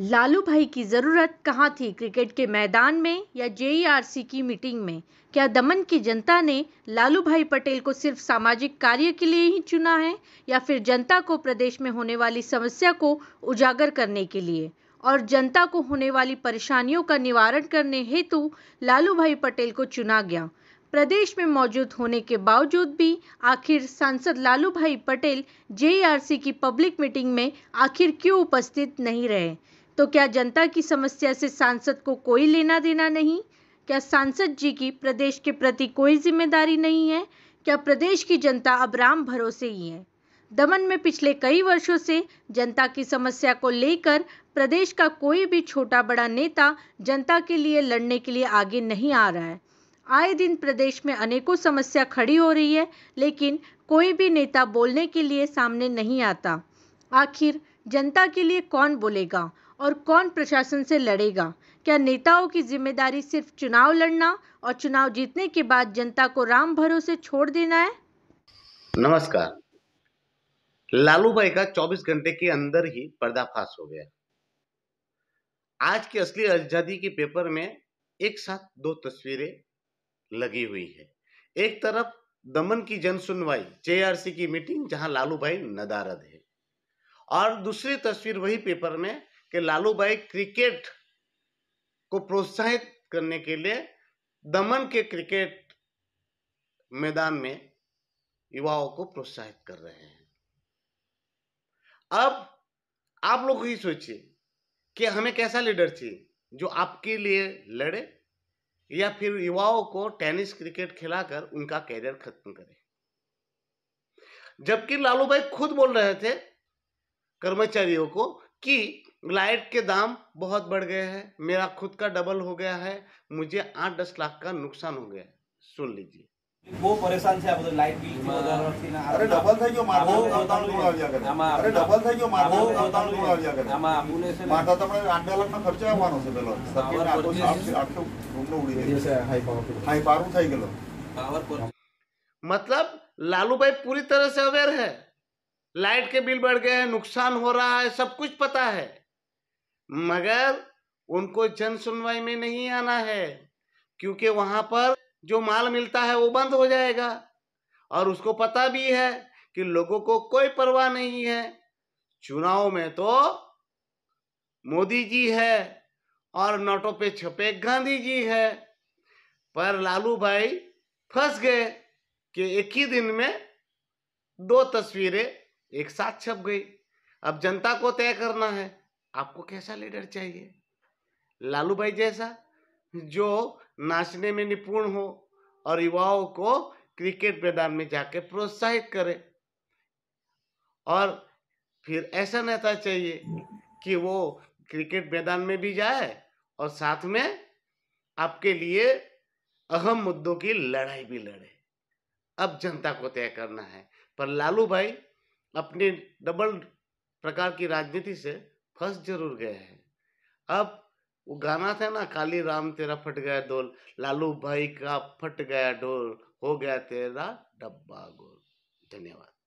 लालू भाई की ज़रूरत कहाँ थी क्रिकेट के मैदान में या जेईआरसी e की मीटिंग में क्या दमन की जनता ने लालू भाई पटेल को सिर्फ सामाजिक कार्य के लिए ही चुना है या फिर जनता को प्रदेश में होने वाली समस्या को उजागर करने के लिए और जनता को होने वाली परेशानियों का निवारण करने हेतु लालू भाई पटेल को चुना गया प्रदेश में मौजूद होने के बावजूद भी आखिर सांसद लालू भाई पटेल जे e की पब्लिक मीटिंग में आखिर क्यों उपस्थित नहीं रहे तो क्या जनता की समस्या से सांसद को कोई लेना देना नहीं क्या सांसद जी की प्रदेश के प्रति कोई जिम्मेदारी नहीं है क्या प्रदेश की जनता अब राम भरोसे ही है दमन में पिछले कई वर्षों से जनता की समस्या को लेकर प्रदेश का कोई भी छोटा बड़ा नेता जनता के लिए लड़ने के लिए आगे नहीं आ रहा है आए दिन प्रदेश में अनेकों समस्या खड़ी हो रही है लेकिन कोई भी नेता बोलने के लिए सामने नहीं आता आखिर जनता के लिए कौन बोलेगा और कौन प्रशासन से लड़ेगा क्या नेताओं की जिम्मेदारी सिर्फ चुनाव लड़ना और चुनाव जीतने के बाद जनता को राम भरोसे छोड़ देना है नमस्कार लालू भाई का 24 घंटे के अंदर ही पर्दाफाश हो गया आज की असली आजादी के पेपर में एक साथ दो तस्वीरें लगी हुई है एक तरफ दमन की जन सुनवाई जेआरसी की मीटिंग जहां लालू भाई नदारद है और दूसरी तस्वीर वही पेपर में कि लालू भाई क्रिकेट को प्रोत्साहित करने के लिए दमन के क्रिकेट मैदान में युवाओं को प्रोत्साहित कर रहे हैं अब आप लोग ही सोचिए कि हमें कैसा लीडर चाहिए जो आपके लिए लड़े या फिर युवाओं को टेनिस क्रिकेट खिलाकर उनका कैरियर खत्म करे जबकि लालू भाई खुद बोल रहे थे कर्मचारियों को कि लाइट के दाम बहुत बढ़ गए हैं मेरा खुद का डबल हो गया है मुझे 8-10 लाख का नुकसान हो गया सुन लीजिए वो परेशान थे आप लाइट बिल में अरे डबल થઈ ગયો મારો આવતા નું આવી જ ગયું अरे डबल થઈ ગયો મારો આવતા નું આવી જ ગયું માથા તમને આડલગના ખર્ચા આવવાનો છે પેલો સાચું આપો આપથી આટલું રોમનો ઉડી જશે હાઈ પાવર હાઈ પાવર થઈ ગेलो મતલબ લાલુભાઈ પૂરી તરહ સે અવેર હે लाइट के बिल बढ़ गए हैं नुकसान हो रहा है सब कुछ पता है मगर उनको जन सुनवाई में नहीं आना है क्योंकि वहां पर जो माल मिलता है वो बंद हो जाएगा और उसको पता भी है कि लोगों को कोई परवाह नहीं है चुनाव में तो मोदी जी है और नोटों पे छपे गांधी जी है पर लालू भाई फंस गए कि एक ही दिन में दो तस्वीरें एक साथ छप गई अब जनता को तय करना है आपको कैसा लीडर चाहिए लालू भाई जैसा जो नाचने में निपुण हो और युवाओं को क्रिकेट मैदान में जाके प्रोत्साहित करे और फिर ऐसा नेता चाहिए कि वो क्रिकेट मैदान में भी जाए और साथ में आपके लिए अहम मुद्दों की लड़ाई भी लड़े अब जनता को तय करना है पर लालू भाई अपने डबल प्रकार की राजनीति से फंस जरूर गए हैं अब वो गाना था ना काली राम तेरा फट गया डोल लालू भाई का फट गया डोल हो गया तेरा डब्बा गोल धन्यवाद